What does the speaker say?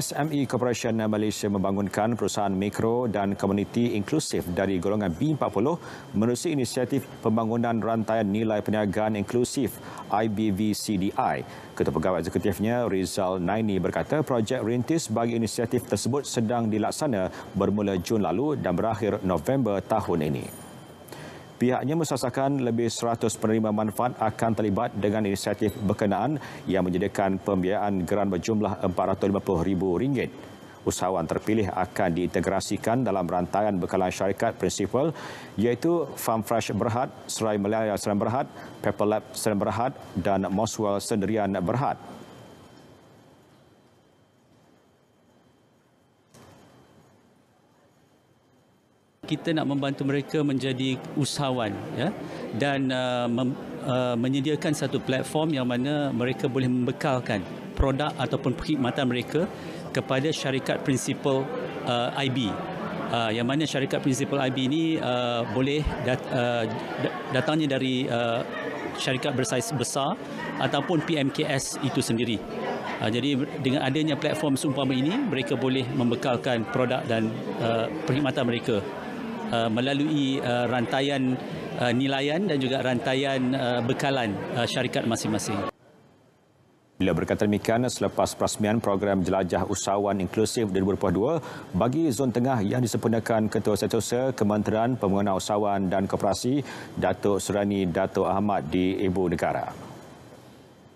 SME Corporation Malaysia membangunkan perusahaan mikro dan komuniti inklusif dari golongan B40 menerusi inisiatif pembangunan rantaian nilai perniagaan inklusif IBVCDI. Ketua Pegawai Eksekutifnya Rizal Naini berkata projek rintis bagi inisiatif tersebut sedang dilaksana bermula Jun lalu dan berakhir November tahun ini. Pihaknya mensasarkan lebih 100 penerima manfaat akan terlibat dengan inisiatif berkenaan yang menyediakan pembiayaan geran berjumlah RM450,000. Usahawan terpilih akan diintegrasikan dalam rantaian bekalan syarikat prinsipal iaitu Farm Fresh Berhad, Serai Malaya Serai Berhad, Paper Lab Serai Berhad dan Moswell Sendirian Berhad. kita nak membantu mereka menjadi usahawan ya dan uh, mem, uh, menyediakan satu platform yang mana mereka boleh membekalkan produk ataupun perkhidmatan mereka kepada syarikat prinsipal uh, IB. Uh, yang mana syarikat principal IB ini uh, boleh dat, uh, datangnya dari uh, syarikat bersaiz besar ataupun PMKS itu sendiri. Uh, jadi dengan adanya platform seumpama ini, mereka boleh membekalkan produk dan uh, perkhidmatan mereka Uh, melalui uh, rantaian uh, nilaian dan juga rantaian uh, bekalan syarikat masing-masing. Bila berkata demikian, selepas perasmian program Jelajah Usahawan Inklusif 2022 bagi Zon Tengah yang disempurnakan Ketua Setiausaha Kementerian Pembangunan Usahawan dan Koperasi, Datuk Serani Datuk Ahmad di Ibu Negara.